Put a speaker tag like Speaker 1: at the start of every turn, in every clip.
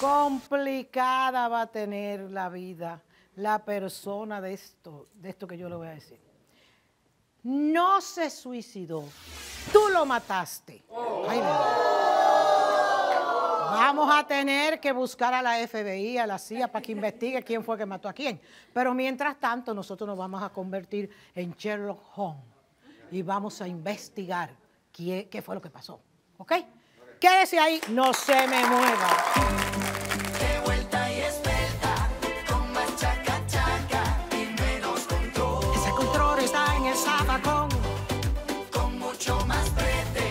Speaker 1: complicada va a tener la vida la persona de esto, de esto que yo le voy a decir. No se suicidó, tú lo mataste. Vamos a tener que buscar a la FBI, a la CIA, para que investigue quién fue que mató a quién. Pero mientras tanto, nosotros nos vamos a convertir en Sherlock Holmes y vamos a investigar qué fue lo que pasó. ¿Ok? Quédese ahí, no se me mueva.
Speaker 2: De vuelta y esbelta con más chaca chaca y
Speaker 1: menos control. Ese control está en el zapacón. Con mucho más prete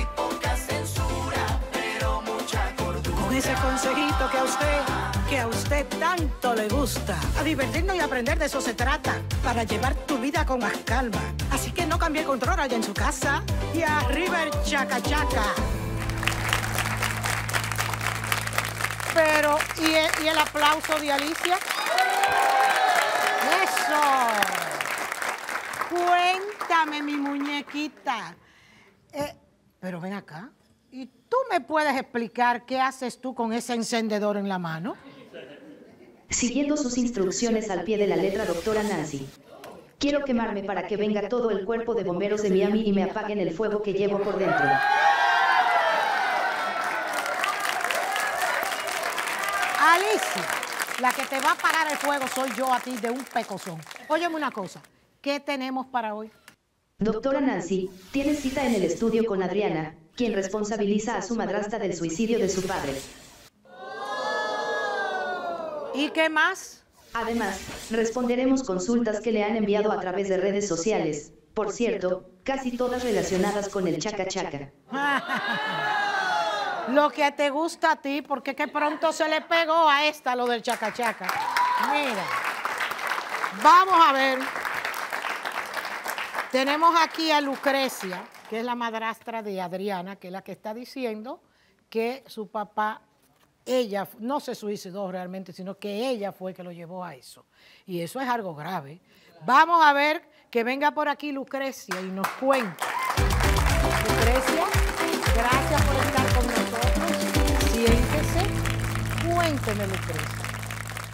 Speaker 1: y poca censura, pero mucha cordura. Con ese consejito que a usted, que a usted tanto le gusta. A divertirnos y aprender de eso se trata, para llevar tu vida con más calma. Así que no cambie el control allá en su casa. Y arriba River chaca chaca. y el aplauso de Alicia. Eso. Cuéntame, mi muñequita. Eh, pero ven acá. ¿Y tú me puedes explicar qué haces tú con ese
Speaker 2: encendedor en la mano? Siguiendo sus instrucciones al pie de la letra, doctora Nancy. Quiero quemarme para que venga todo el cuerpo de bomberos de Miami y me apaguen el fuego que llevo por dentro.
Speaker 1: te va a parar el fuego soy yo a ti de un pecozón. Óyeme una cosa, ¿qué tenemos para hoy?
Speaker 2: Doctora Nancy, tiene cita en el estudio con Adriana, quien responsabiliza a su madrastra del suicidio de su padre. ¿Y qué más? Además, responderemos consultas que le han enviado a través de redes sociales. Por cierto, casi todas relacionadas con el chaca chaca.
Speaker 1: Lo que te gusta a ti, porque que pronto se le pegó a esta lo del chacachaca. Mira. Vamos a ver. Tenemos aquí a Lucrecia, que es la madrastra de Adriana, que es la que está diciendo que su papá, ella, no se suicidó realmente, sino que ella fue que lo llevó a eso. Y eso es algo grave. Vamos a ver que venga por aquí Lucrecia y nos cuente. Lucrecia, gracias por estar conmigo.
Speaker 3: Cuénteme,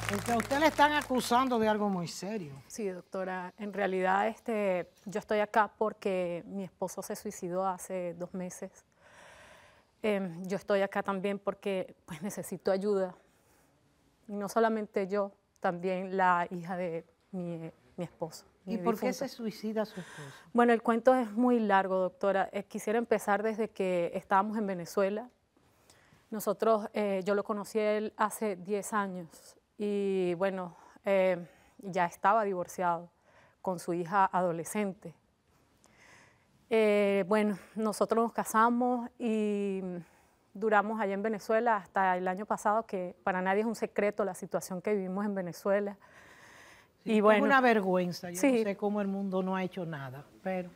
Speaker 3: Porque a usted le están acusando de algo muy serio. Sí, doctora. En realidad, este, yo estoy acá porque mi esposo se suicidó hace dos meses. Em, yo estoy acá también porque pues, necesito ayuda. Y no solamente yo, también la hija de mi, mi esposo. ¿Y por qué se suicida su esposo? Bueno, el cuento es muy largo, doctora. Eh, quisiera empezar desde que estábamos en Venezuela. Nosotros, eh, yo lo conocí él hace 10 años y bueno, eh, ya estaba divorciado con su hija adolescente. Eh, bueno, nosotros nos casamos y duramos allá en Venezuela hasta el año pasado, que para nadie es un secreto la situación que vivimos en Venezuela. y bueno, es una vergüenza, yo no sé cómo el mundo no ha hecho nada, pero...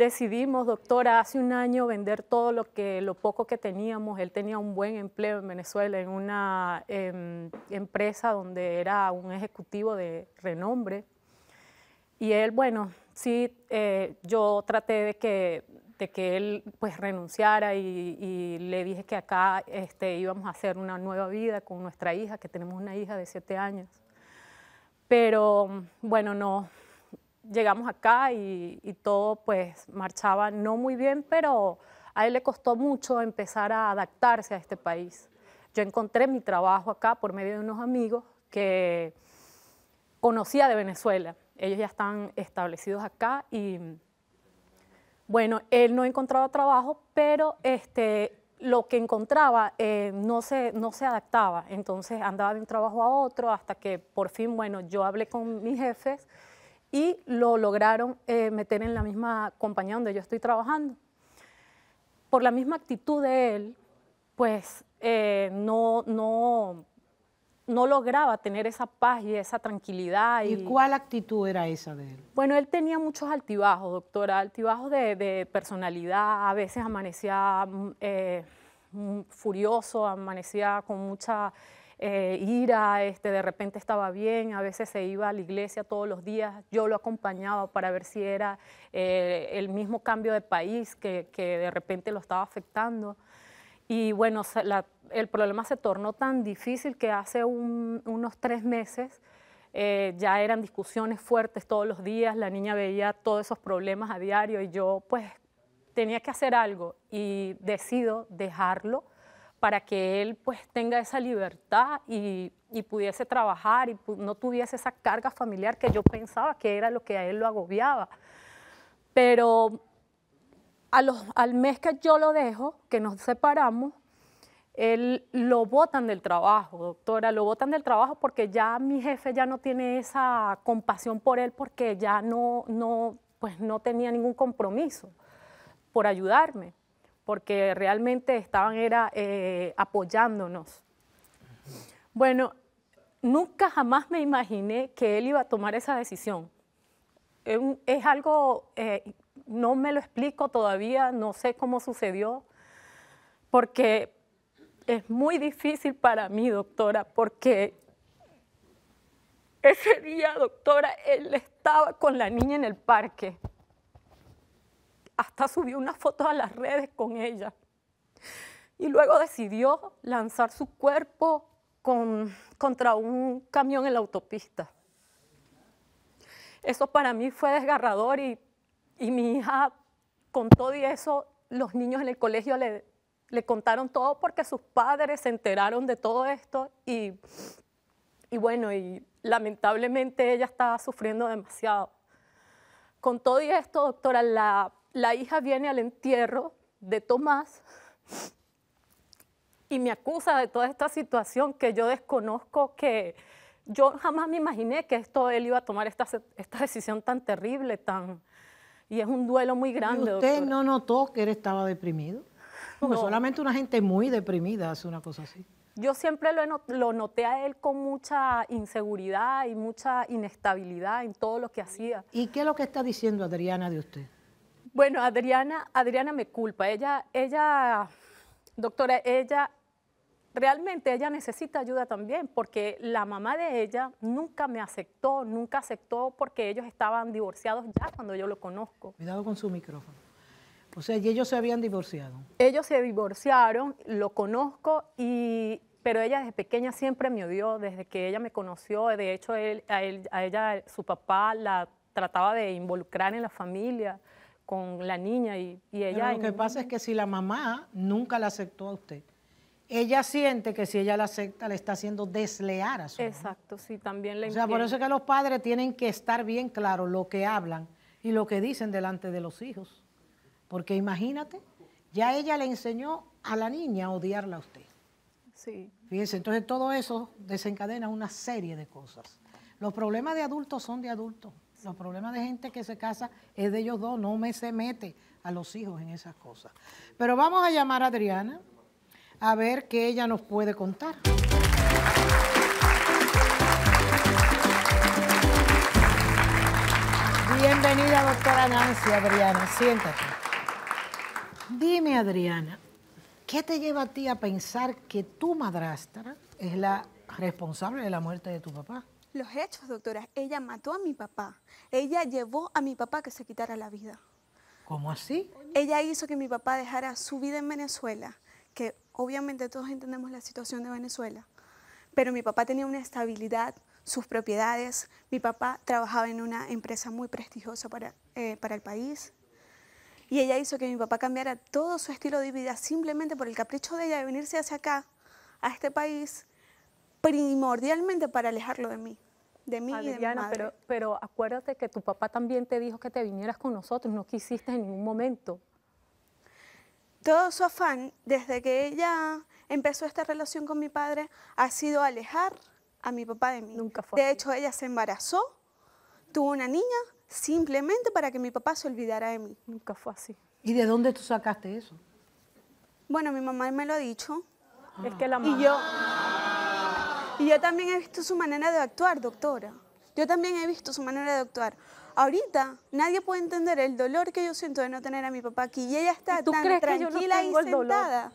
Speaker 3: Decidimos, doctora, hace un año vender todo lo que, lo poco que teníamos. Él tenía un buen empleo en Venezuela, en una em, empresa donde era un ejecutivo de renombre. Y él, bueno, sí, eh, yo traté de que, que él pues renunciara y, le dije que acá este, íbamos a hacer una nueva vida con nuestra hija, que tenemos una hija de siete años. Pero bueno, no, llegamos acá y, todo pues marchaba no muy bien, pero a él le costó mucho empezar a adaptarse a este país. Yo encontré mi trabajo acá por medio de unos amigos que conocía de Venezuela. Ellos ya están establecidos acá y bueno, él no encontraba trabajo, pero este, lo que encontraba eh, no, se, no se adaptaba. Entonces andaba de un trabajo a otro hasta que por fin, bueno, yo hablé con mis jefes y lo lograron eh, meter en la misma compañía donde yo estoy trabajando. Por la misma actitud de él, pues eh, no, no, no lograba tener esa paz y esa tranquilidad. Y... cuál actitud era esa de él? Bueno, él tenía muchos altibajos, doctora, altibajos de, personalidad, a veces amanecía mm, eh, mm, furioso, amanecía con mucha eh, ira, este, de repente estaba bien, a veces se iba a la iglesia todos los días, yo lo acompañaba para ver si era eh, el mismo cambio de país que, de repente lo estaba afectando. Y bueno, el problema se tornó tan difícil que hace unos tres meses eh, ya eran discusiones fuertes todos los días, la niña veía todos esos problemas a diario y yo pues tenía que hacer algo y decido dejarlo para que él pues tenga esa libertad y, pudiese trabajar y no tuviese esa carga familiar que yo pensaba que era lo que a él lo agobiaba. Pero al mes que yo lo dejo, que nos separamos, él lo botan del trabajo, doctora, lo botan del trabajo porque ya mi jefe ya no tiene esa compasión por él porque ya no, no, pues no tenía ningún compromiso por ayudarme porque realmente estaban era, eh, apoyándonos. Bueno, nunca jamás me imaginé que él iba a tomar esa decisión. Es, algo, eh, no me lo explico todavía, no sé cómo sucedió, porque es muy difícil para mí, doctora, porque ese día, doctora, él estaba con la niña en el parque hasta subió una foto a las redes con ella. Y luego decidió lanzar su cuerpo contra un camión en la autopista. Eso para mí fue desgarrador y, mi hija con todo y eso, los niños en el colegio le, contaron todo porque sus padres se enteraron de todo esto y, y bueno, y lamentablemente ella estaba sufriendo demasiado. Con todo y esto, doctora, la la hija viene al entierro de Tomás y me acusa de toda esta situación que yo desconozco, que yo jamás me imaginé que esto él iba a tomar esta, esta decisión tan terrible, tan... Y es un duelo muy grande. ¿Usted no
Speaker 1: notó que él estaba deprimido? Porque solamente una gente muy deprimida hace una cosa así.
Speaker 3: Yo siempre lo, lo, noté a él con mucha inseguridad y mucha inestabilidad en todo lo que hacía. ¿Y qué es lo que está diciendo Adriana de usted? Bueno, Adriana, Adriana me culpa. Ella, ella, doctora, ella realmente ella necesita ayuda también, porque la mamá de ella nunca me aceptó, nunca aceptó porque ellos estaban divorciados ya cuando yo lo conozco.
Speaker 1: Cuidado con su micrófono. O sea,
Speaker 3: ellos se habían divorciado. Ellos se divorciaron, lo conozco y pero ella desde pequeña siempre me odió, desde que ella me conoció, de hecho a ella su papá la trataba de involucrar en la familia con la niña y, ella... lo que pasa
Speaker 1: es que si la mamá nunca la aceptó a usted, ella siente que si ella la acepta le está haciendo deslear a su
Speaker 3: Exacto, sí, también le O sea, por eso es
Speaker 1: que los padres tienen que estar bien claros lo que hablan y lo que dicen delante de los hijos. Porque imagínate, ya ella le enseñó a la niña a odiarla a usted. Sí. Fíjense, entonces todo eso desencadena una serie de cosas. Los problemas de adultos son de adultos. Los problemas de gente que se casa es de ellos dos, no me se mete a los hijos en esas cosas. Pero vamos a llamar a Adriana a ver qué ella nos puede contar. Bienvenida, doctora Nancy, Adriana. Siéntate. Dime, Adriana, ¿qué te lleva a ti a pensar que tu madrastra es la responsable de la muerte de tu papá?
Speaker 2: Los hechos, doctora, ella mató a mi papá. Ella llevó a mi papá que se quitara la vida. ¿Cómo así? Ella hizo que mi papá dejara su vida en Venezuela, que obviamente todos entendemos la situación de Venezuela, pero mi papá tenía una estabilidad, sus propiedades, mi papá trabajaba en una empresa muy prestigiosa para, eh, para el país, y ella hizo que mi papá cambiara todo su estilo de vida simplemente por el capricho de ella de venirse hacia acá, a este país, primordialmente para alejarlo de mí. De mí y de mi madre. Pero,
Speaker 3: pero acuérdate que tu papá también te dijo que te vinieras con nosotros,
Speaker 2: no quisiste en ningún momento. Todo su afán, desde que ella empezó esta relación con mi padre, ha sido alejar a mi papá de mí. Nunca fue. De hecho, ella se embarazó, tuvo una niña, simplemente para que mi papá se olvidara de mí. Nunca fue así. ¿Y de dónde tú sacaste eso? Bueno, mi mamá me lo ha dicho. El que la mamá... Y yo... Y yo también he visto su manera de actuar, doctora. Yo también he visto su manera de actuar. Ahorita nadie puede entender el dolor que yo siento de no tener a mi papá aquí. Y ella está tan tranquila y sentada.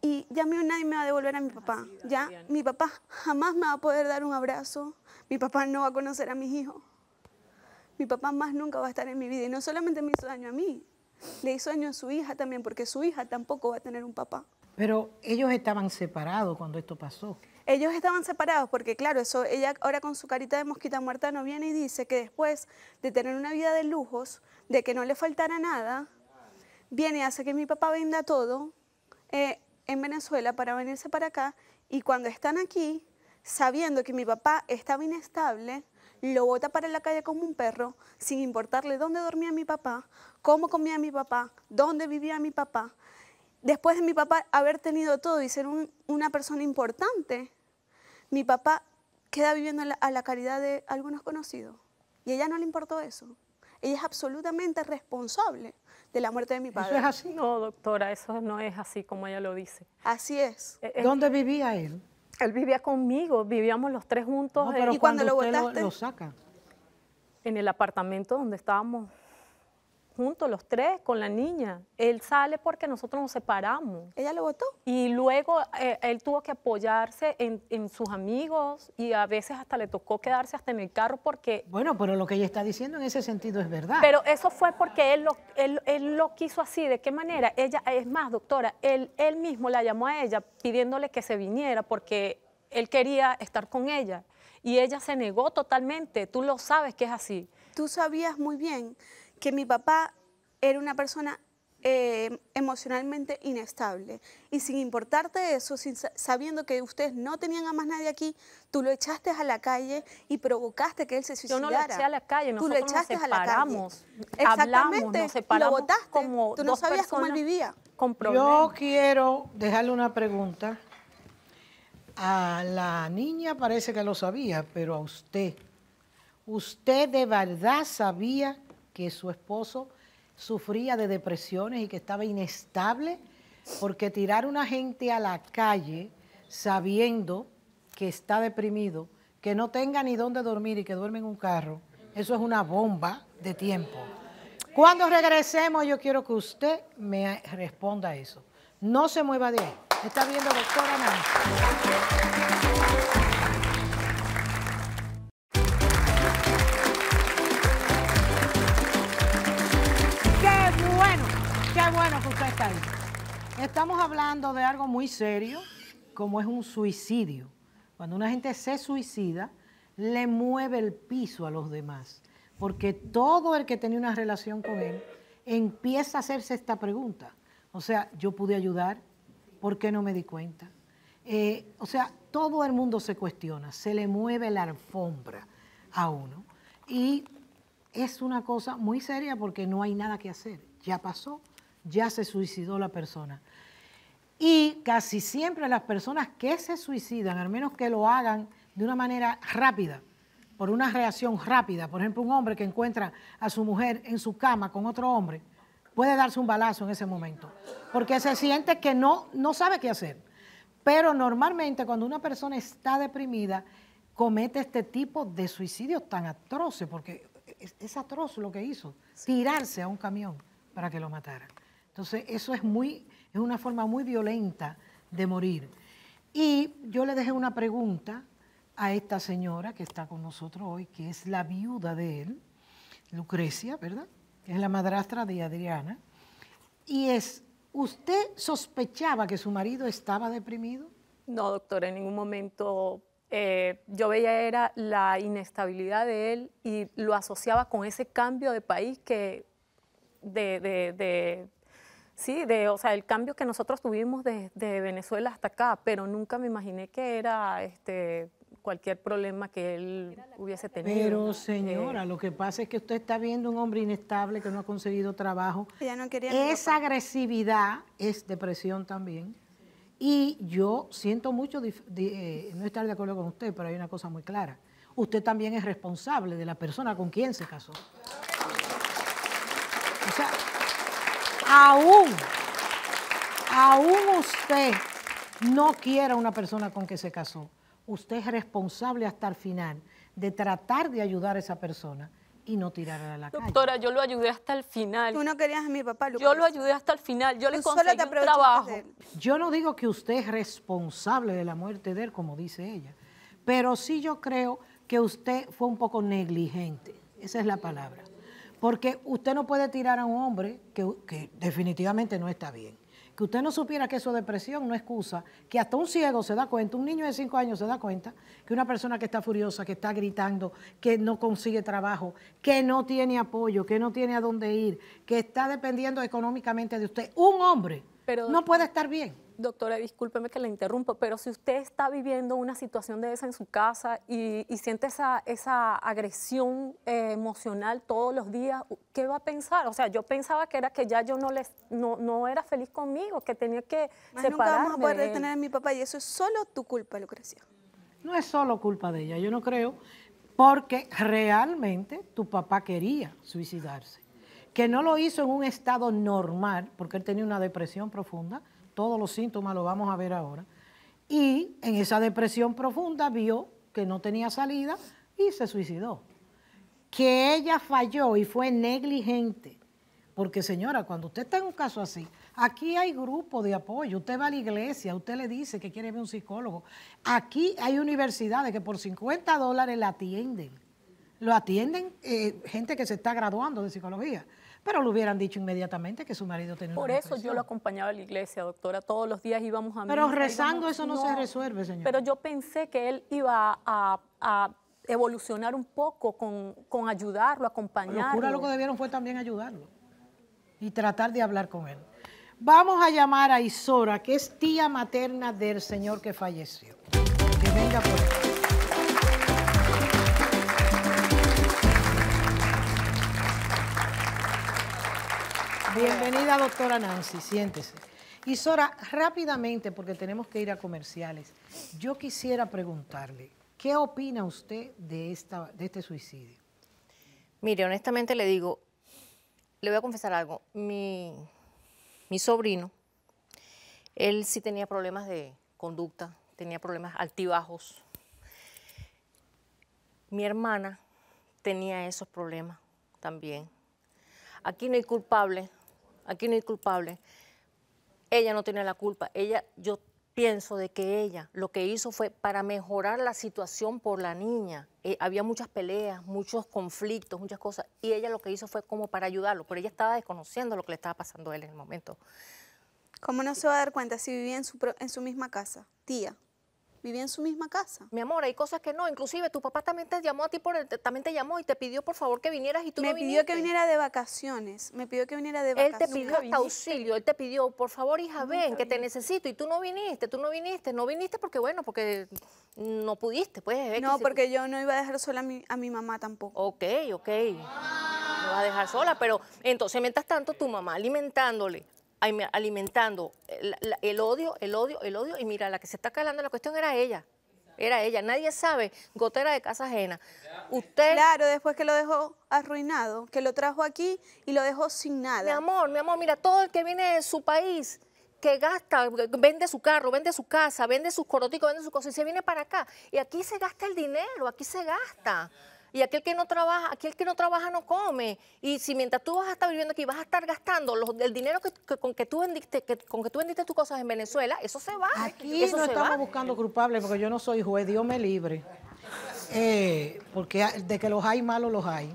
Speaker 2: Y ya nadie me va a devolver a mi papá. Ya mi papá jamás me va a poder dar un abrazo. Mi papá no va a conocer a mis hijos. Mi papá más nunca va a estar en mi vida. Y no solamente me hizo daño a mí, le hizo daño a su hija también, porque su hija tampoco va a tener un papá.
Speaker 1: Pero ellos estaban
Speaker 2: separados
Speaker 1: cuando esto pasó.
Speaker 2: Ellos estaban separados porque, claro, eso ella ahora con su carita de mosquita muerta no viene y dice que después de tener una vida de lujos, de que no le faltara nada, viene y hace que mi papá venda todo eh, en Venezuela para venirse para acá y cuando están aquí, sabiendo que mi papá estaba inestable, lo bota para la calle como un perro, sin importarle dónde dormía mi papá, cómo comía mi papá, dónde vivía mi papá, después de mi papá haber tenido todo y ser una persona importante, mi papá queda viviendo a la caridad de algunos conocidos. Y a ella no le importó eso. Ella es absolutamente responsable de la muerte de mi padre. es así?
Speaker 3: No, doctora, eso no es así como ella lo dice.
Speaker 2: Así es.
Speaker 3: Eh, eh, ¿Dónde vivía él? Él vivía conmigo, vivíamos los tres juntos. Eh, y cuando, lo votaste. En el apartamento donde estábamos juntos los tres con la niña. Él sale porque nosotros nos separamos. ¿Ella lo votó? Y luego eh, él tuvo que apoyarse en, sus amigos y a veces hasta le tocó quedarse hasta en el carro porque... Bueno, pero lo que ella está diciendo en ese sentido es verdad. Pero eso fue porque él lo, lo quiso así, ¿de qué manera? Ella, es más, doctora, él, él mismo la llamó a ella pidiéndole que se viniera porque él quería estar con ella y ella se negó totalmente.
Speaker 2: Tú lo sabes que es así. Tú sabías muy bien que mi papá era una persona eh, emocionalmente inestable. Y sin importarte eso, sin, sabiendo que ustedes no tenían a más nadie aquí, tú lo echaste a la calle y provocaste que él se suicidara. Yo no lo eché a la calle, nosotros lo nos separamos, Hablamos, Exactamente, separamos lo votaste. como tú no sabías cómo él vivía.
Speaker 1: Yo quiero dejarle una pregunta. A la niña parece que lo sabía, pero a usted, ¿usted de verdad sabía que su esposo sufría de depresiones y que estaba inestable, porque tirar a una gente a la calle sabiendo que está deprimido, que no tenga ni dónde dormir y que duerme en un carro, eso es una bomba de tiempo. Cuando regresemos, yo quiero que usted me responda a eso. No se mueva de ahí. Está viendo doctora bueno que usted está ahí. Estamos hablando de algo muy serio, como es un suicidio. Cuando una gente se suicida, le mueve el piso a los demás, porque todo el que tenía una relación con él empieza a hacerse esta pregunta. O sea, yo pude ayudar, ¿por qué no me di cuenta? Eh, o sea, todo el mundo se cuestiona, se le mueve la alfombra a uno. Y es una cosa muy seria porque no hay nada que hacer. Ya pasó, ya se suicidó la persona. Y casi siempre las personas que se suicidan, al menos que lo hagan de una manera rápida, por una reacción rápida, por ejemplo, un hombre que encuentra a su mujer en su cama con otro hombre, puede darse un balazo en ese momento, porque se siente que no, sabe qué hacer. Pero normalmente cuando una persona está deprimida, comete este tipo de suicidios tan atroces, porque es, es atroz lo que hizo, tirarse a un camión para que lo mataran. Entonces, eso es, muy, es una forma muy violenta de morir. Y yo le dejé una pregunta a esta señora que está con nosotros hoy, que es la viuda de él, Lucrecia, ¿verdad? es la madrastra de Adriana. Y es, ¿usted sospechaba que su marido estaba deprimido?
Speaker 3: No, doctor, en ningún momento eh, yo veía era la inestabilidad de él y lo asociaba con ese cambio de país que de Sí, de, o sea, el cambio que nosotros tuvimos desde de Venezuela hasta acá, pero nunca me imaginé que era este, cualquier problema que él hubiese tenido.
Speaker 1: Pero señora, eh, lo que pasa es que usted está viendo un hombre inestable que no ha conseguido trabajo.
Speaker 2: Esa
Speaker 1: agresividad es depresión también. Y yo siento mucho eh, no estar de acuerdo con usted, pero hay una cosa muy clara. Usted también es responsable de la persona con quien se casó aún, aún usted no quiera una persona con que se casó, usted es responsable hasta el final de tratar de ayudar a esa persona y no
Speaker 3: tirarla a la calle. Doctora, yo lo ayudé hasta el final. Tú no querías a mi papá, Yo lo ayudé hasta el final, yo le conseguí un trabajo.
Speaker 1: Yo no digo que usted es responsable de la muerte de él, como dice ella, pero sí yo creo que usted fue un poco negligente, esa es la palabra. Porque usted no puede tirar a un hombre que, definitivamente no está bien. Que usted no supiera que su depresión no excusa, que hasta un ciego se da cuenta, un niño de cinco años se da cuenta, que una persona que está furiosa, que está gritando, que no consigue trabajo, que no tiene apoyo, que no tiene a dónde ir, que está dependiendo
Speaker 3: económicamente de usted, un hombre no puede estar bien. Doctora, discúlpeme que la interrumpo, pero si usted está viviendo una situación de esa en su casa y, siente esa, agresión eh, emocional todos los días, ¿qué va a pensar? O sea, yo pensaba que era que ya yo no les, no, era feliz conmigo, que tenía que separarme. Nunca vamos a poder detener a mi papá y eso
Speaker 2: es solo tu culpa, Lucrecia.
Speaker 1: No es solo culpa de ella, yo no creo, porque realmente tu papá quería suicidarse, que no lo hizo en un estado normal, porque él tenía una depresión profunda, todos los síntomas lo vamos a ver ahora, y en esa depresión profunda vio que no tenía salida y se suicidó. Que ella falló y fue negligente. Porque señora, cuando usted está en un caso así, aquí hay grupo de apoyo, usted va a la iglesia, usted le dice que quiere ver un psicólogo. Aquí hay universidades que por 50 dólares la atienden. Lo atienden eh, gente que se está graduando de psicología pero lo hubieran dicho inmediatamente que su marido tenía Por eso yo lo
Speaker 3: acompañaba a la iglesia, doctora. Todos los días íbamos a Pero rezando eso no, se resuelve, señor. Pero yo pensé que él iba a, evolucionar un poco con, con ayudarlo, acompañarlo. Los lo que
Speaker 1: debieron fue también ayudarlo y tratar de hablar con él. Vamos a llamar a Isora, que es tía materna del señor que falleció. Que venga por Bienvenida, doctora Nancy, siéntese. Y Sora, rápidamente, porque tenemos que ir a comerciales, yo quisiera preguntarle, ¿qué opina usted de, esta, de este suicidio?
Speaker 4: Mire, honestamente le digo, le voy a confesar algo, mi, mi sobrino, él sí tenía problemas de conducta, tenía problemas altibajos. Mi hermana tenía esos problemas también. Aquí no hay culpable, aquí no hay culpable. Ella no tiene la culpa. Ella, yo pienso de que ella lo que hizo fue para mejorar la situación por la niña. Eh, había muchas peleas, muchos conflictos, muchas cosas, y ella lo que hizo fue como para ayudarlo, pero ella estaba desconociendo lo que le estaba
Speaker 2: pasando a él en el momento. ¿Cómo no se va a dar cuenta si vivía en su, en su misma casa,
Speaker 4: tía? vivía en su misma casa. Mi amor, hay cosas que no. Inclusive tu papá también te llamó a ti, por también te llamó y te pidió por favor que vinieras y tú me no viniste. Me pidió que
Speaker 2: viniera de vacaciones, me pidió que viniera de vacaciones. Él te pidió hasta auxilio,
Speaker 4: él te pidió, por favor hija, ven, que te necesito. Y tú no viniste, tú no viniste, no viniste porque bueno, porque no pudiste. Pues, no, porque yo no iba a dejar sola a mi, mamá tampoco. Ok, ok. No va a dejar sola, pero entonces mientras tanto tu mamá alimentándole alimentando eh, el, odio, el odio, el odio, y mira, la que se está calando la cuestión era ella. Era ella, nadie sabe, gotera de casa ajena. Usted. Claro, después que lo dejó arruinado, que lo trajo aquí y lo dejó sin nada. Mi amor, mi amor, mira, todo el que viene de su país, que gasta, vende su carro, vende su casa, vende sus coroticos, vende sus cosas se viene para acá. Y aquí se gasta el dinero, aquí se gasta y aquel que no trabaja, aquel que no trabaja no come. Y si mientras tú vas a estar viviendo aquí, vas a estar gastando el dinero con que tú vendiste, tus cosas en Venezuela, eso se va. Aquí eso no estamos
Speaker 1: buscando culpables porque yo no soy juez, Dios me libre. Eh, porque de que los hay malos los hay.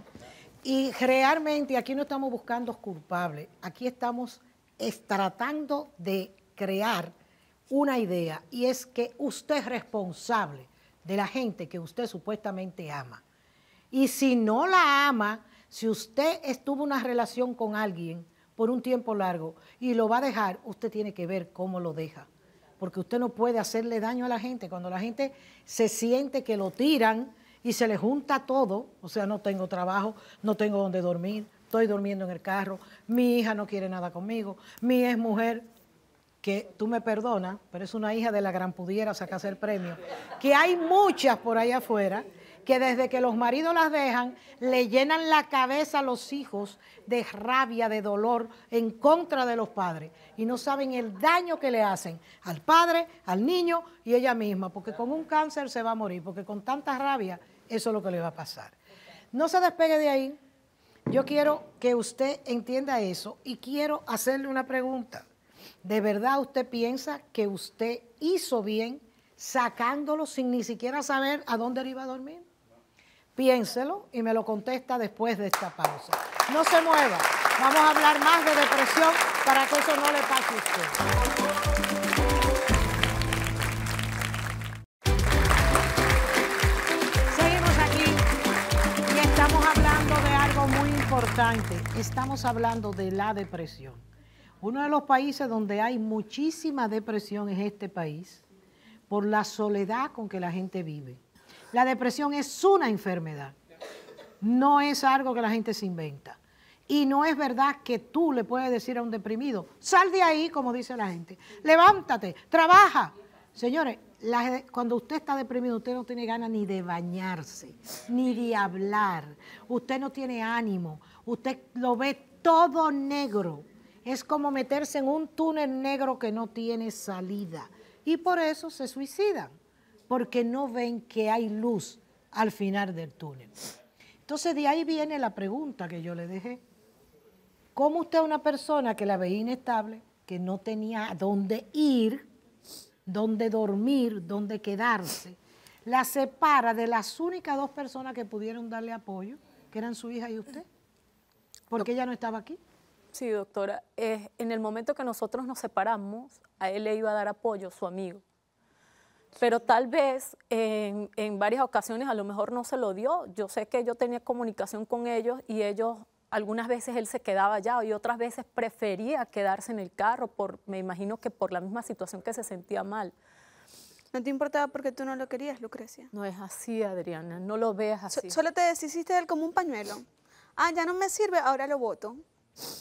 Speaker 1: Y realmente aquí no estamos buscando culpables, aquí estamos tratando de crear una idea y es que usted es responsable de la gente que usted supuestamente ama. Y si no la ama, si usted estuvo una relación con alguien por un tiempo largo y lo va a dejar, usted tiene que ver cómo lo deja. Porque usted no puede hacerle daño a la gente. Cuando la gente se siente que lo tiran y se le junta todo, o sea, no tengo trabajo, no tengo dónde dormir, estoy durmiendo en el carro, mi hija no quiere nada conmigo, mi ex mujer, que tú me perdonas, pero es una hija de la gran pudiera sacarse el premio, que hay muchas por ahí afuera que desde que los maridos las dejan, le llenan la cabeza a los hijos de rabia, de dolor en contra de los padres. Y no saben el daño que le hacen al padre, al niño y ella misma, porque con un cáncer se va a morir, porque con tanta rabia eso es lo que le va a pasar. No se despegue de ahí. Yo quiero que usted entienda eso y quiero hacerle una pregunta. ¿De verdad usted piensa que usted hizo bien sacándolo sin ni siquiera saber a dónde iba a dormir? Piénselo y me lo contesta después de esta pausa. No se mueva. Vamos a hablar más de depresión para que eso no le pase a usted. Seguimos aquí y estamos hablando de algo muy importante. Estamos hablando de la depresión. Uno de los países donde hay muchísima depresión es este país por la soledad con que la gente vive. La depresión es una enfermedad, no es algo que la gente se inventa. Y no es verdad que tú le puedes decir a un deprimido, sal de ahí, como dice la gente, levántate, trabaja. Señores, cuando usted está deprimido, usted no tiene ganas ni de bañarse, ni de hablar, usted no tiene ánimo, usted lo ve todo negro. Es como meterse en un túnel negro que no tiene salida. Y por eso se suicidan porque no ven que hay luz al final del túnel. Entonces de ahí viene la pregunta que yo le dejé. ¿Cómo usted a una persona que la veía inestable, que no tenía dónde ir, dónde dormir, dónde quedarse, la separa de las únicas dos personas que pudieron darle
Speaker 3: apoyo, que eran su hija y usted? Porque ella no estaba aquí. Sí, doctora. Eh, en el momento que nosotros nos separamos, a él le iba a dar apoyo su amigo pero tal vez en, varias ocasiones a lo mejor no se lo dio. Yo sé que yo tenía comunicación con ellos y ellos, algunas veces él se quedaba allá y otras veces prefería quedarse en el carro, por, me imagino que por la misma situación que se sentía mal.
Speaker 2: No te importaba porque tú no lo querías, Lucrecia. No es así, Adriana, no lo veas así. solo te deshiciste de él como un pañuelo. Ah, ya no me sirve, ahora lo voto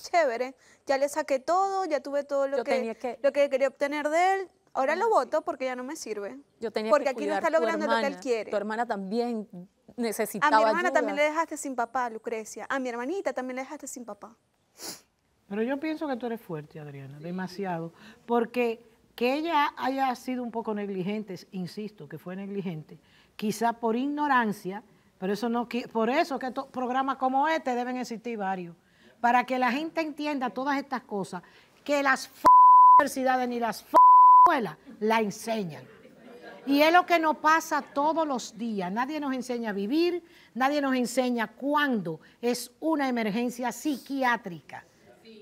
Speaker 2: chévere, ya le saqué todo, ya tuve todo lo, que, lo que quería obtener de él, Ahora ah, lo voto porque ya no me sirve. Yo tenía porque aquí no está logrando lo que él quiere. Tu
Speaker 3: hermana también necesitaba A mi hermana también le
Speaker 2: dejaste sin papá, Lucrecia. A mi hermanita también le dejaste sin papá.
Speaker 3: Pero yo pienso que
Speaker 1: tú eres fuerte, Adriana, demasiado. Porque que ella haya sido un poco negligente, insisto, que fue negligente, quizá por ignorancia, pero eso no, por eso que programas como este deben existir varios, para que la gente entienda todas estas cosas, que las universidades ni las la enseñan. Y es lo que nos pasa todos los días. Nadie nos enseña a vivir, nadie nos enseña cuándo es una emergencia psiquiátrica,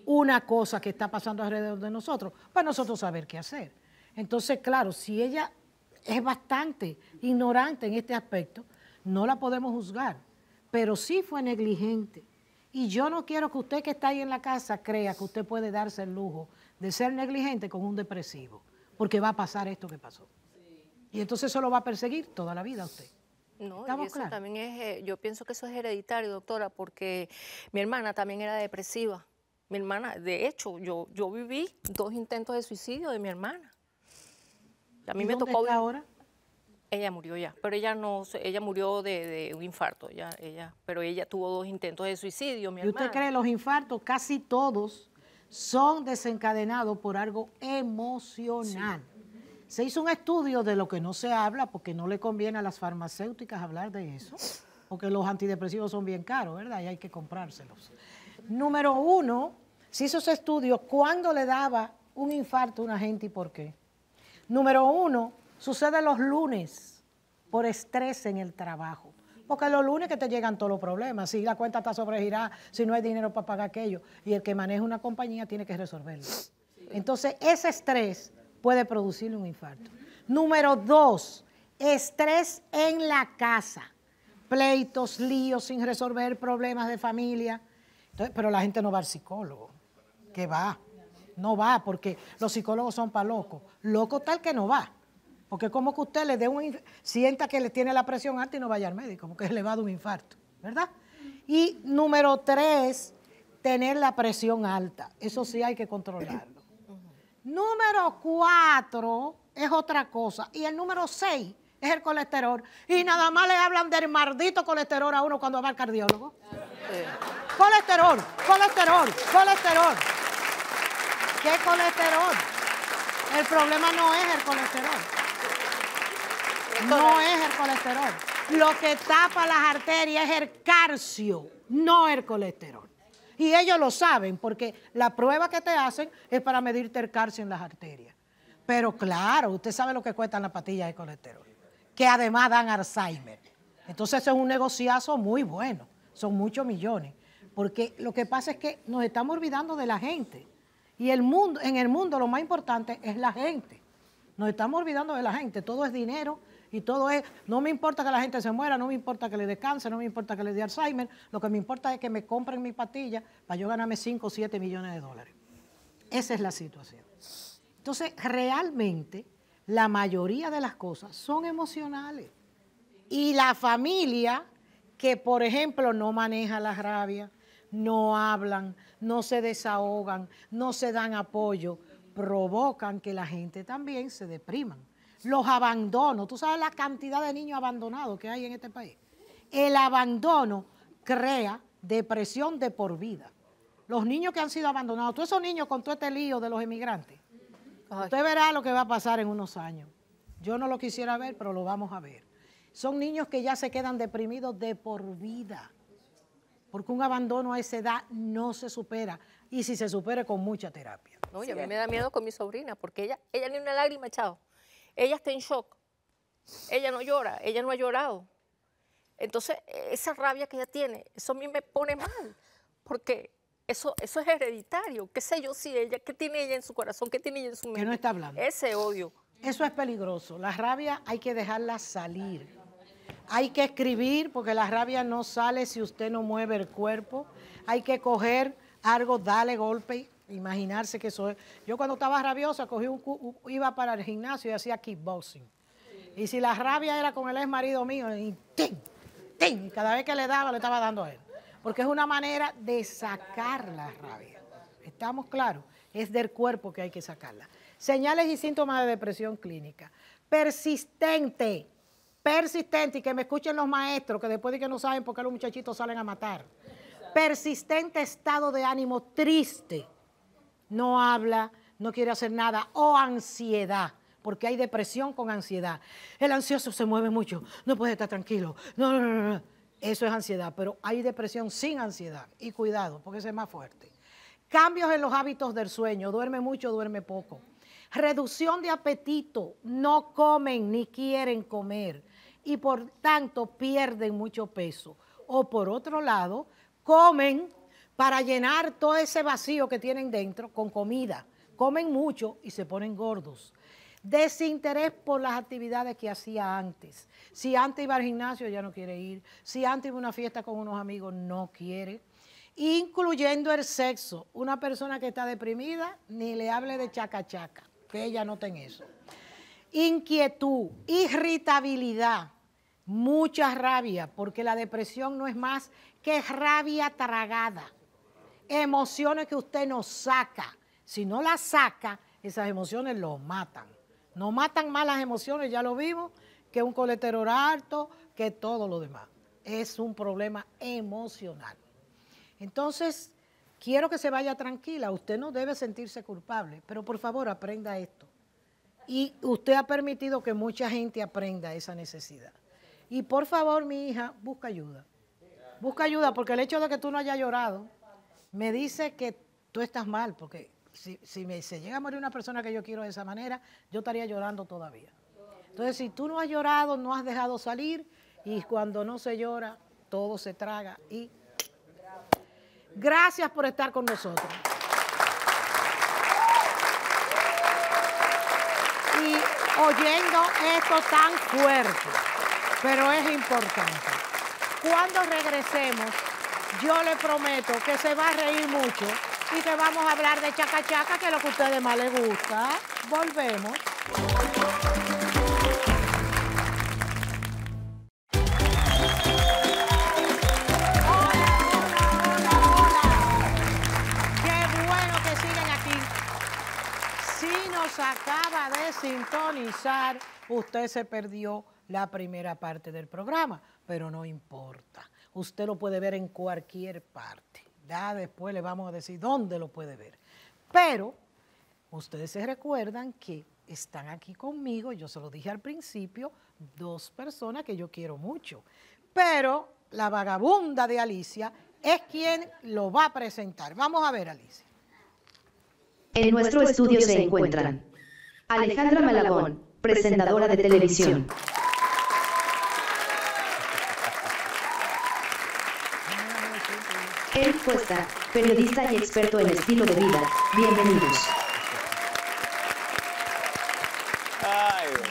Speaker 1: una cosa que está pasando alrededor de nosotros, para nosotros saber qué hacer. Entonces, claro, si ella es bastante ignorante en este aspecto, no la podemos juzgar, pero sí fue negligente. Y yo no quiero que usted que está ahí en la casa crea que usted puede darse el lujo de ser negligente con un depresivo porque va a pasar esto que pasó. Y entonces eso lo va a perseguir toda la vida usted.
Speaker 4: No, y eso también es, eh, yo pienso que eso es hereditario, doctora, porque mi hermana también era depresiva. Mi hermana, de hecho, yo, yo viví dos intentos de suicidio de mi hermana. ¿Y me tocó. ahora? Ella murió ya, pero ella no, ella murió de, un infarto, ya, ella, pero ella tuvo dos intentos de suicidio, mi ¿Y usted cree
Speaker 1: los infartos, casi todos son desencadenados por algo emocional. Se hizo un estudio de lo que no se habla porque no le conviene a las farmacéuticas hablar de eso, porque los antidepresivos son bien caros, ¿verdad? Y hay que comprárselos. Número uno, se hizo ese estudio cuándo le daba un infarto a una gente y por qué. Número uno, sucede los lunes por estrés en el trabajo porque los lunes que te llegan todos los problemas, si la cuenta está sobregirada, si no hay dinero para pagar aquello, y el que maneja una compañía tiene que resolverlo. Entonces, ese estrés puede producirle un infarto. Número dos, estrés en la casa, pleitos, líos sin resolver, problemas de familia. pero la gente no va al psicólogo, que va, no va, porque los psicólogos son para locos. Loco tal que no va. Porque como que usted le dé un sienta que le tiene la presión alta y no vaya al médico, que le va a dar un infarto, ¿verdad? Y número tres, tener la presión alta. Eso sí hay que controlarlo. número cuatro es otra cosa. Y el número seis es el colesterol. Y nada más le hablan del maldito colesterol a uno cuando va al cardiólogo. Colesterol, colesterol, colesterol. ¿Qué colesterol? El problema no es el colesterol. No es el colesterol. Lo que tapa las arterias es el calcio, no el colesterol. Y ellos lo saben porque la prueba que te hacen es para medirte el calcio en las arterias. Pero claro, usted sabe lo que cuestan las patillas de colesterol, que además dan Alzheimer. Entonces eso es un negociazo muy bueno, son muchos millones. Porque lo que pasa es que nos estamos olvidando de la gente. Y el mundo, en el mundo lo más importante es la gente. Nos estamos olvidando de la gente, todo es dinero, y todo es, no me importa que la gente se muera, no me importa que le descanse, no me importa que le dé Alzheimer, lo que me importa es que me compren mi patilla para yo ganarme 5 o 7 millones de dólares. Esa es la situación. Entonces, realmente, la mayoría de las cosas son emocionales. Y la familia que, por ejemplo, no maneja la rabia, no hablan, no se desahogan, no se dan apoyo, provocan que la gente también se depriman los abandonos. ¿Tú sabes la cantidad de niños abandonados que hay en este país? El abandono crea depresión de por vida. Los niños que han sido abandonados, todos esos niños con todo este lío de los emigrantes, usted verá lo que va a pasar en unos años. Yo no lo quisiera ver, pero lo vamos a ver. Son niños que ya se quedan deprimidos de por vida, porque un abandono a esa edad no se supera, y si se supera, con mucha
Speaker 5: terapia. No, a mí me da
Speaker 4: miedo con mi sobrina, porque ella, ella ni una lágrima, chao. Ella está en shock. Ella no llora, ella no ha llorado. Entonces, e, esa rabia que ella tiene, eso a mí me pone mal, porque eso, eso es hereditario. ¿Qué sé yo si ella, qué tiene ella en su corazón, qué tiene ella en su mente? no está hablando.
Speaker 1: Ese odio. Eso es peligroso. La rabia hay que dejarla salir. Hay que escribir, porque la rabia no sale si usted no mueve el cuerpo. Hay que coger algo, dale golpe, Imaginarse que eso es. Yo cuando estaba rabiosa cogí un, iba para el gimnasio y hacía kickboxing. Y si la rabia era con el ex marido mío, y ¡ting! cada vez que le daba, le estaba dando a él. Porque es una manera de sacar la rabia. ¿Estamos claros? Es del cuerpo que hay que sacarla. Señales y síntomas de depresión clínica. Persistente, persistente, y que me escuchen los maestros, que después de que no saben por qué los muchachitos salen a matar. Persistente estado de ánimo triste, no habla, no quiere hacer nada, o oh, ansiedad, porque hay depresión con ansiedad. El ansioso se mueve mucho, no puede estar tranquilo, no, no, no, no. Eso es ansiedad, pero hay depresión sin ansiedad, y cuidado, porque ese es más fuerte. Cambios en los hábitos del sueño, duerme mucho, duerme poco. Reducción de apetito, no comen ni quieren comer y por tanto pierden mucho peso. O por otro lado, comen para llenar todo ese vacío que tienen dentro con comida. Comen mucho y se ponen gordos. Desinterés por las actividades que hacía antes. Si antes iba al gimnasio ya no quiere ir. Si antes iba a una fiesta con unos amigos no quiere. Incluyendo el sexo. Una persona que está deprimida ni le hable de chaca chaca, que ella no tenga eso. Inquietud, irritabilidad, mucha rabia, porque la depresión no es más que rabia tragada emociones que usted no saca. Si no las saca, esas emociones lo matan. No matan más las emociones, ya lo vimos, que un colesterol alto, que todo lo demás. Es un problema emocional. Entonces, quiero que se vaya tranquila. Usted no debe sentirse culpable, pero por favor aprenda esto. Y usted ha permitido que mucha gente aprenda esa necesidad. Y por favor, mi hija, busca ayuda. Busca ayuda, porque el hecho de que tú no hayas llorado me dice que tú estás mal, porque si, me se llega a morir una persona que yo quiero de esa manera, yo estaría llorando todavía. Entonces, si tú no has llorado, no has dejado salir, y cuando no se llora, todo se traga. Y gracias por estar con nosotros. Y oyendo esto tan fuerte, pero es importante. Cuando regresemos, yo le prometo que se va a reír mucho y que vamos a hablar de chaca chaca, que es lo que a ustedes más les gusta. Volvemos. ¡Qué bueno que siguen aquí! Si nos acaba de sintonizar, usted se perdió la primera parte del programa, pero no importa usted lo puede ver en cualquier parte. Ya después le vamos a decir dónde lo puede ver. Pero ustedes se recuerdan que están aquí conmigo, yo se lo dije al principio, dos personas que yo quiero mucho. Pero la vagabunda de Alicia es quien lo va a presentar. Vamos a ver, Alicia.
Speaker 2: En nuestro estudio se encuentran Alejandra Malagón, presentadora de televisión.
Speaker 6: periodista y experto en estilo de vida. Bienvenidos.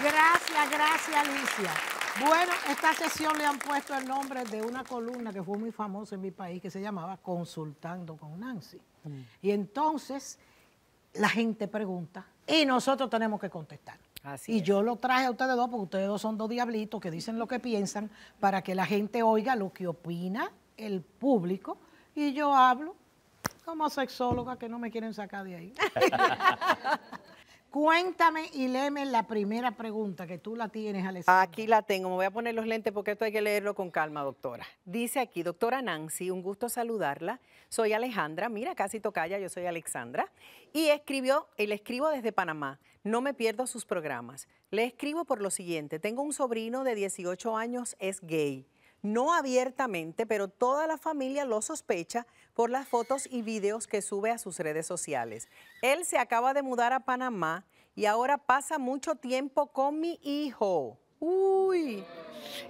Speaker 1: Gracias, gracias Alicia. Bueno, esta sesión le han puesto el nombre de una columna que fue muy famosa en mi país que se llamaba Consultando con Nancy. Mm. Y entonces la gente pregunta y nosotros tenemos que contestar. Así y yo lo traje a ustedes dos porque ustedes dos son dos diablitos que dicen lo que piensan para que la gente oiga lo que opina el público y yo hablo como sexóloga que no me quieren sacar de ahí.
Speaker 5: Cuéntame y léeme la primera pregunta que tú la tienes, Alexandra. Aquí la tengo, me voy a poner los lentes porque esto hay que leerlo con calma, doctora. Dice aquí, doctora Nancy, un gusto saludarla. Soy Alejandra, mira, casi tocaya, yo soy Alexandra. Y escribió, y le escribo desde Panamá, no me pierdo sus programas. Le escribo por lo siguiente, tengo un sobrino de 18 años, es gay no abiertamente, pero toda la familia lo sospecha por las fotos y videos que sube a sus redes sociales. Él se acaba de mudar a Panamá y ahora pasa mucho tiempo con mi hijo. Uy,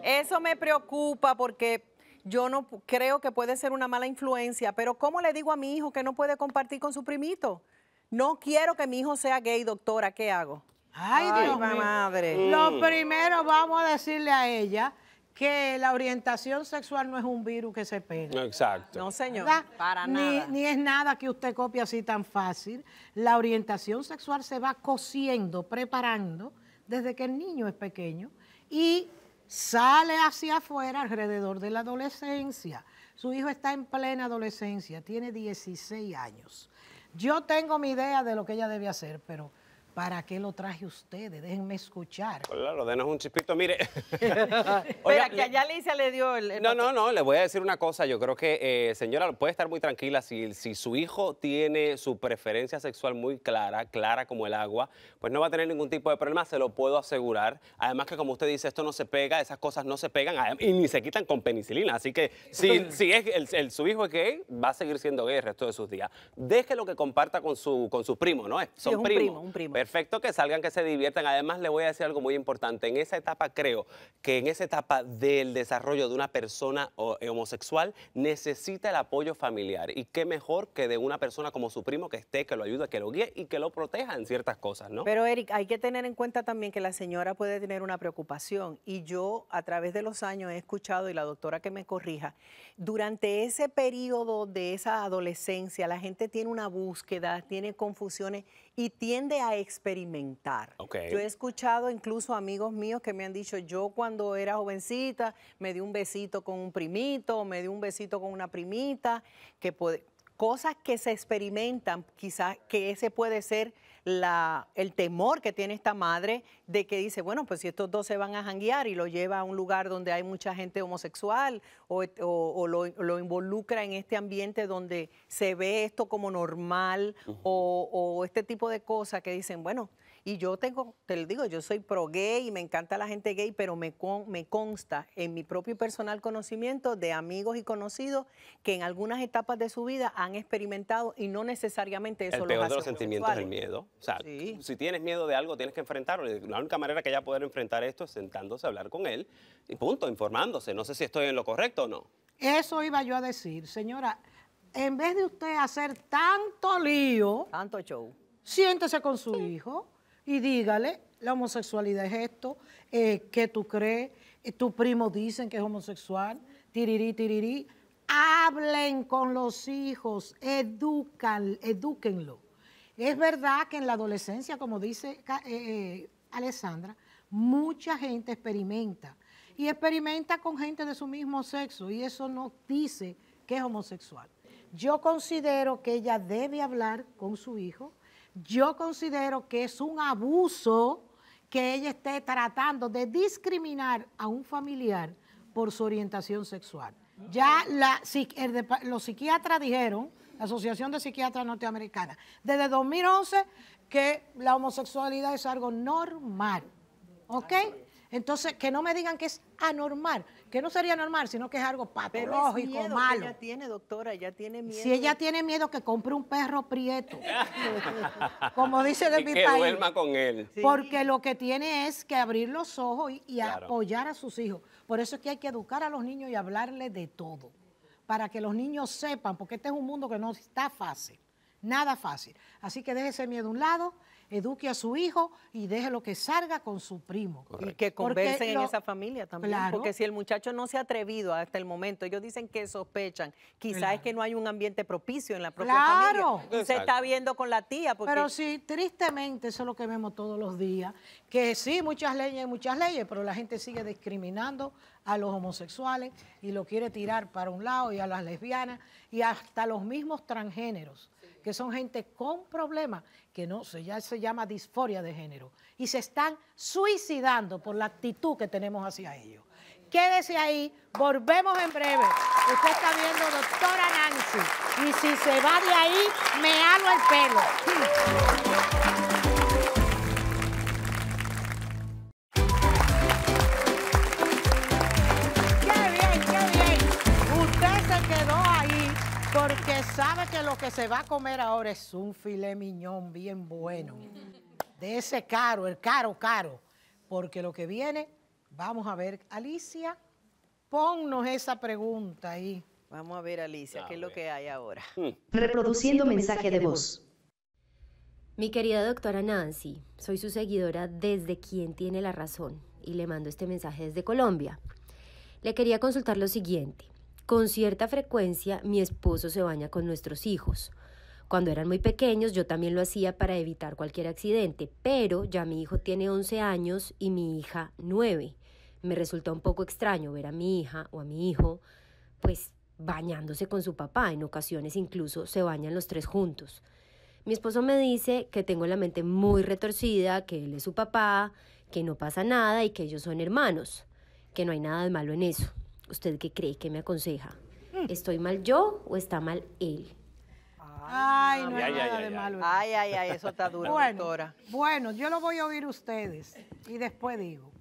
Speaker 5: eso me preocupa porque yo no creo que puede ser una mala influencia, pero ¿cómo le digo a mi hijo que no puede compartir con su primito? No quiero que mi hijo sea gay, doctora, ¿qué hago? Ay, Dios mío. madre. Lo
Speaker 1: primero vamos a decirle a ella que la orientación sexual no es un virus que se
Speaker 6: pega. Exacto. No,
Speaker 1: señor, para nada. Ni es nada que usted copie así tan fácil. La orientación sexual se va cosiendo, preparando desde que el niño es pequeño y sale hacia afuera alrededor de la adolescencia. Su hijo está en plena adolescencia, tiene 16 años. Yo tengo mi idea de lo que ella debe hacer, pero ¿Para qué lo traje ustedes? Déjenme escuchar.
Speaker 6: Claro, denos un chispito. Mire.
Speaker 1: Espera,
Speaker 5: que allá Alicia le dio el,
Speaker 6: No, no, no, le voy a decir una cosa. Yo creo que, eh, señora, puede estar muy tranquila. Si, si su hijo tiene su preferencia sexual muy clara, clara como el agua, pues no va a tener ningún tipo de problema, se lo puedo asegurar. Además que, como usted dice, esto no se pega, esas cosas no se pegan y ni se quitan con penicilina. Así que si, si es el, su hijo es gay, va a seguir siendo gay el resto de sus días. Deje lo que comparta con su, con su primo, ¿no? Son es un primo, un primo. Perfecto, que salgan, que se diviertan. Además, le voy a decir algo muy importante. En esa etapa, creo que en esa etapa del desarrollo de una persona eh, homosexual necesita el apoyo familiar. Y qué mejor que de una persona como su primo que esté, que lo ayude, que lo guíe y que lo proteja en ciertas cosas, ¿no? Pero,
Speaker 5: Eric, hay que tener en cuenta también que la señora puede tener una preocupación. Y yo, a través de los años, he escuchado, y la doctora que me corrija, durante ese periodo de esa adolescencia, la gente tiene una búsqueda, tiene confusiones y tiende a experimentar. Yo he escuchado incluso amigos míos que me han dicho, yo cuando era jovencita me di un besito con un primito, me di un besito con una primita, que puede, cosas que se experimentan, quizás que ese puede ser la, el temor que tiene esta madre de que dice, bueno, pues si estos dos se van a janguear y lo lleva a un lugar donde hay mucha gente homosexual o, lo, involucra en este ambiente donde se ve esto como normal o este tipo de cosas que dicen, bueno, y yo tengo, te lo digo, yo soy pro gay, y me encanta la gente gay, pero me, con, me consta en mi propio personal conocimiento de amigos y conocidos que en algunas etapas de su vida han experimentado y no necesariamente eso el peor de los sentimientos es el
Speaker 6: miedo. O sea, si tienes miedo de algo, tienes que enfrentarlo. La única manera que ella poder enfrentar esto es sentándose a hablar con él y punto, informándose. No sé si estoy en lo correcto o no.
Speaker 1: Eso iba yo a decir, señora. En vez de usted hacer tanto lío, tanto show, siéntese con su hijo y dígale, la homosexualidad es esto, eh, ¿qué tú crees? Eh, tu primo dicen que es homosexual, tirirí, tirirí. Hablen con los hijos, educan, edúquenlo. Es verdad que en la adolescencia, como dice eh, eh, Alessandra, mucha gente experimenta y experimenta con gente de su mismo sexo y eso no dice que es homosexual. Yo considero que ella debe hablar con su hijo, yo considero que es un abuso que ella esté tratando de discriminar a un familiar por su orientación sexual. Ya los psiquiatras dijeron, la Asociación de Psiquiatras Norteamericana, desde 2011 que la homosexualidad es algo normal. ¿Ok? Entonces, que no me digan que es anormal que no sería normal, sino que es algo patológico, Pero malo. ella
Speaker 5: tiene, doctora, tiene miedo. Si ella
Speaker 1: tiene miedo, que compre un perro prieto,
Speaker 6: como dice de y que duerma con él. Porque
Speaker 1: lo que tiene es que abrir los ojos y, apoyar a sus hijos. Por eso es que hay que educar a los niños y hablarles de todo, para que los niños sepan, porque este es un mundo que no está fácil, nada fácil. Así que déjese miedo a un lado eduque a su hijo y déjelo que salga con su primo. Y que conversen en esa
Speaker 5: familia también, porque si el muchacho no se ha atrevido hasta el momento, ellos dicen que sospechan, quizás es que no hay un ambiente propicio en la propia familia. se está viendo con la tía. Pero
Speaker 1: sí, tristemente eso es lo que vemos todos los días, que sí, muchas leyes, muchas leyes, pero la gente sigue discriminando a los homosexuales y lo quiere tirar para un lado y a las lesbianas y hasta los mismos transgéneros que son gente con problemas, que no, se, ya se llama disforia de género, y se están suicidando por la actitud que tenemos hacia ellos. Quédese ahí, volvemos en breve. Usted está viendo doctora Nancy, y si se va de ahí, me halo el pelo. Sabe que lo que se va a comer ahora es un filé miñón bien bueno. De ese caro, el caro, caro. Porque lo que viene, vamos a ver, Alicia, ponnos esa pregunta ahí. Vamos
Speaker 5: a ver, Alicia, qué es lo que hay ahora. Hmm.
Speaker 4: Reproduciendo mensaje de voz. Mi querida doctora Nancy, soy su seguidora desde quien tiene la razón y le mando este mensaje desde Colombia. Le quería consultar lo siguiente. Con cierta frecuencia mi esposo se baña con nuestros hijos. Cuando eran muy pequeños yo también lo hacía para evitar cualquier accidente, pero ya mi hijo tiene 11 años y mi hija 9. Me resulta un poco extraño ver a mi hija o a mi hijo pues bañándose con su papá, en ocasiones incluso se bañan los tres juntos. Mi esposo me dice que tengo la mente muy retorcida, que él es su papá, que no pasa nada y que ellos son hermanos, que no hay nada de malo en eso. ¿Usted qué cree? ¿Qué me aconseja? Mm. ¿Estoy mal yo o está mal él?
Speaker 5: Ay, no hay nada de malo. Ay, ay, ay,
Speaker 6: eso está duro,
Speaker 1: doctora. Bueno, yo lo voy a oír ustedes y después digo.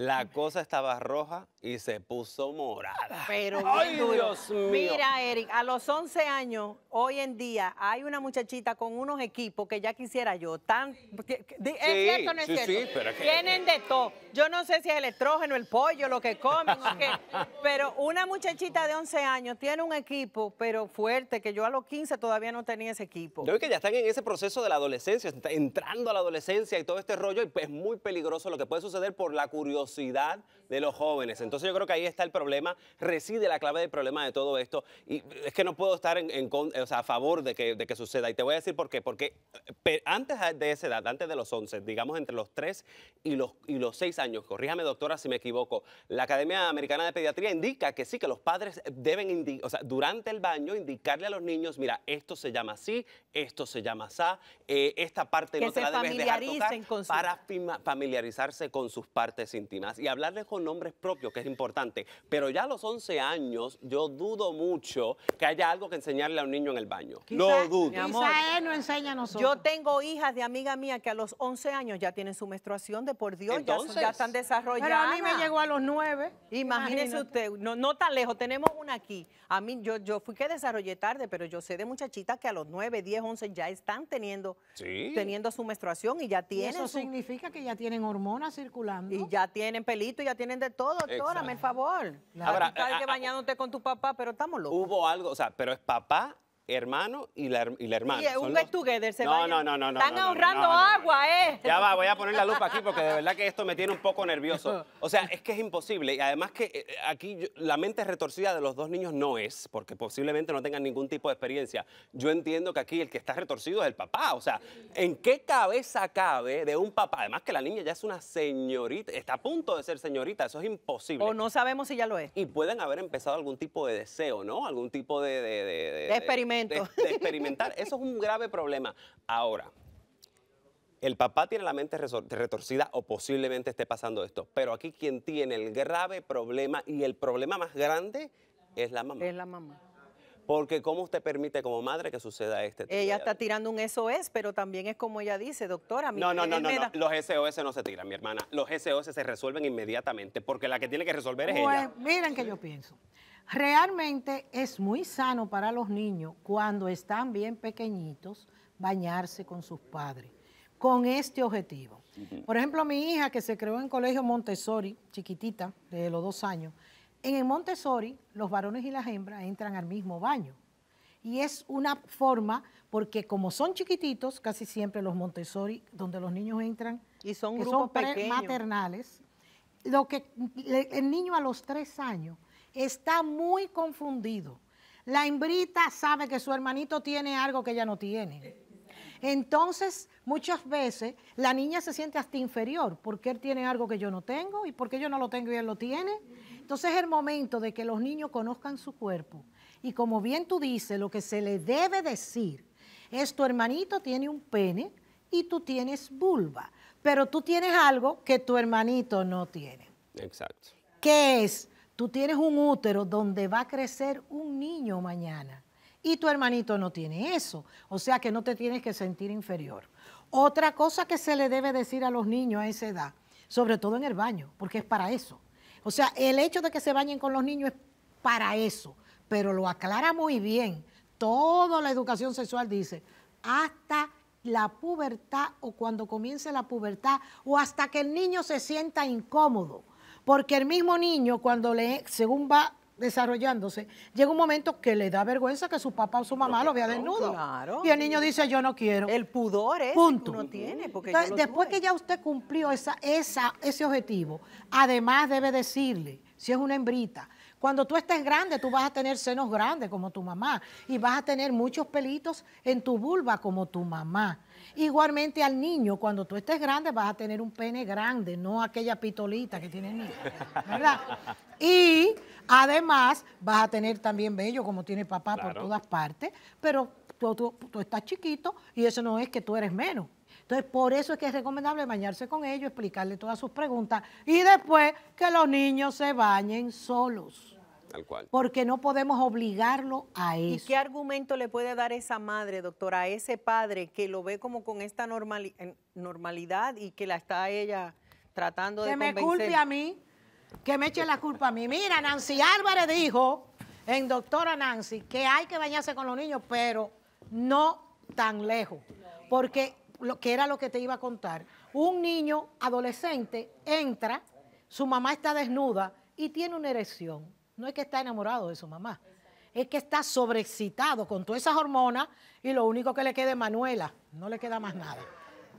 Speaker 6: La cosa estaba roja y se puso morada.
Speaker 5: Pero ¡Ay, Dios mío! Mira, Eric, a los 11 años, hoy en día, hay una muchachita con unos equipos que ya quisiera yo. Tan, ¿Es sí, cierto o no es sí, cierto? Tienen de todo. Yo no sé si es el estrógeno, el pollo, lo que comen, o qué. Pero una muchachita de 11 años tiene un equipo, pero fuerte, que yo a los 15 todavía no tenía ese equipo.
Speaker 6: Yo que ya están en ese proceso de la adolescencia, entrando a la adolescencia y todo este rollo, y es muy peligroso lo que puede suceder por la curiosidad see that. de los jóvenes. Entonces yo creo que ahí está el problema, reside la clave del problema de todo esto. Y es que no puedo estar en, a favor de que, suceda. Y te voy a decir por qué. Porque antes de esa edad, antes de los 11, digamos entre los 3 y los, y los 6 años, corríjame doctora si me equivoco, la Academia Americana de Pediatría indica que sí, que los padres deben, o sea, durante el baño indicarle a los niños, mira, esto se llama así, esto se llama así, eh, esta parte no la debes dejar tocar, para familiarizarse con sus partes íntimas y hablarles con nombres propios, que es importante. Pero ya a los 11 años, yo dudo mucho que haya algo que enseñarle a un niño en el baño. No dudo. Quizá
Speaker 5: él no enseña nosotros. Yo tengo hijas de amiga mía que a los 11 años ya tienen su menstruación, de por Dios, ya, están desarrolladas. Pero a mí me llegó a los 9. Imagínese usted, no, no tan lejos, tenemos una aquí. A mí, yo, yo fui que desarrollé tarde, pero yo sé de muchachitas que a los 9, 10, 11 ya están teniendo,
Speaker 1: teniendo
Speaker 5: su menstruación y ya tienen. eso significa que ya tienen hormonas circulando. Y ya tienen pelito, ya tienen de todo, doctora, me favor. Ahora, vez que bañándote con tu papá, pero estamos locos. Hubo
Speaker 6: algo, o sea, pero es papá hermano y la, hermana. un get
Speaker 5: together se No, no, no, no. Están ahorrando agua, ¿eh? Ya va, voy a poner la lupa
Speaker 6: aquí porque de verdad que esto me tiene un poco nervioso. O sea, es que es imposible. Y además que eh, eh, aquí la mente retorcida de los dos niños no es, porque posiblemente no tengan ningún tipo de experiencia. Yo entiendo que aquí el que está retorcido es el papá. O sea, ¿en qué cabeza cabe de un papá? Además que la niña ya es una señorita, está a punto de ser señorita, eso es imposible. O no sabemos si ya lo es. Y pueden haber empezado algún tipo de deseo, ¿no? Algún tipo de... de, de, de experimento de, experimentar. Eso es un grave problema. Ahora, el papá tiene la mente retorcida o posiblemente esté pasando esto, pero aquí quien tiene el grave problema y el problema más grande es la mamá. Es la mamá. Porque ¿cómo usted permite como madre que suceda este
Speaker 5: Ella está tirando un SOS, pero también es como ella dice, doctora. Mi no, no, no, no,
Speaker 6: los SOS no se tiran, mi hermana. Los SOS se resuelven inmediatamente, porque la que tiene que resolver es pues, ella.
Speaker 1: Miren que yo pienso. Realmente es muy sano para los niños cuando están bien pequeñitos bañarse con sus padres, con este objetivo. Por ejemplo, mi hija que se creó en colegio Montessori, chiquitita, de los dos años, en el Montessori los varones y las hembras entran al mismo baño. Y es una forma, porque como son chiquititos, casi siempre los Montessori, donde los niños entran, y son grupos maternales, lo que el niño a los tres años está muy confundido. La hembrita sabe que su hermanito tiene algo que ella no tiene. Entonces, muchas veces la niña se siente hasta inferior porque él tiene algo que yo no tengo y porque yo no lo tengo y él lo tiene. Entonces es el momento de que los niños conozcan su cuerpo. Y como bien tú dices, lo que se le debe decir es tu hermanito tiene un pene y tú tienes vulva, pero tú tienes algo que tu hermanito no tiene. Exacto. ¿Qué es? tú tienes un útero donde va a crecer un niño mañana y tu hermanito no tiene eso, o sea que no te tienes que sentir inferior. Otra cosa que se le debe decir a los niños a esa edad, sobre todo en el baño, porque es para eso. O sea, el hecho de que se bañen con los niños es para eso, pero lo aclara muy bien. Toda la educación sexual dice, hasta la pubertad o cuando comience la pubertad o hasta que el niño se sienta incómodo porque el mismo niño cuando le, según va desarrollándose, llega un momento que le da vergüenza que su papá o su mamá lo, vea desnudo. Y el niño dice, yo no quiero. El pudor es Punto. no tiene. después que ya usted cumplió esa, esa, ese objetivo, además debe decirle, si es una hembrita, cuando tú estés grande, tú vas a tener senos grandes como tu mamá y vas a tener muchos pelitos en tu vulva como tu mamá. Igualmente al niño, cuando tú estés grande vas a tener un pene grande, no aquella pitolita que tiene el niño, ¿verdad? Y además vas a tener también bello, como tiene papá por todas partes, pero tú estás chiquito y eso no es que tú eres menos. Entonces, por eso es que es recomendable bañarse con ellos, explicarle todas sus preguntas y después
Speaker 5: que los niños se bañen solos. Tal cual. Porque no podemos obligarlo a eso. ¿Y qué argumento le puede dar esa madre, doctora, a ese padre que lo ve como con esta eh, normalidad y que la está ella tratando de convencer? Que me culpe a mí, que me eche la culpa a mí. Mira,
Speaker 1: Nancy Álvarez dijo
Speaker 5: en Doctora Nancy
Speaker 1: que hay que bañarse con los niños, pero no tan lejos. Porque lo que era lo que te iba a contar. Un niño adolescente entra, su mamá está desnuda y tiene una erección. No es que está enamorado de su mamá, es que está sobreexcitado con todas esas hormonas y lo único que le queda es Manuela, no le queda más nada.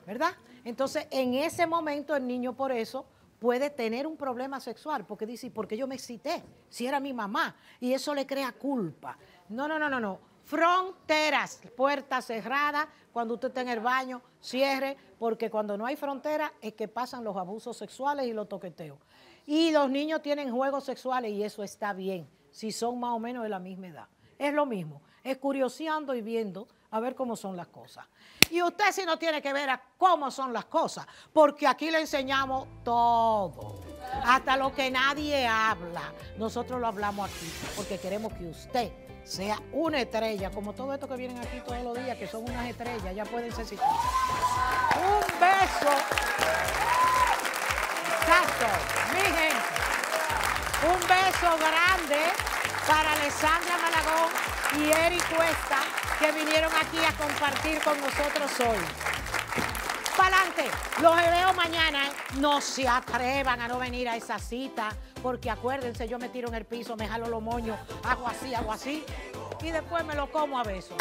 Speaker 1: ¿Verdad? Entonces, en ese momento el niño por eso puede tener un problema sexual, porque dice, ¿por qué yo me excité? Si era mi mamá, y eso le crea culpa. No, no, no, no, no fronteras, puertas cerradas, cuando usted está en el baño, cierre, porque cuando no hay frontera es que pasan los abusos sexuales y los toqueteos. Y los niños tienen juegos sexuales y eso está bien, si son más o menos de la misma edad. Es lo mismo, es curioseando y viendo a ver cómo son las cosas. Y usted si no tiene que ver a cómo son las cosas, porque aquí le enseñamos todo, hasta lo que nadie habla. Nosotros lo hablamos aquí, porque queremos que usted sea una estrella, como todo esto que vienen aquí todos los días, que son unas estrellas, ya pueden ser Un beso. Exacto, Un beso grande para Alessandra Malagón y Eric Cuesta, que vinieron aquí a compartir con nosotros hoy adelante. Los veo mañana. No se atrevan a no venir a esa cita, porque acuérdense, yo me tiro en el piso, me jalo los moños, hago así, hago así, y después me lo como a besos.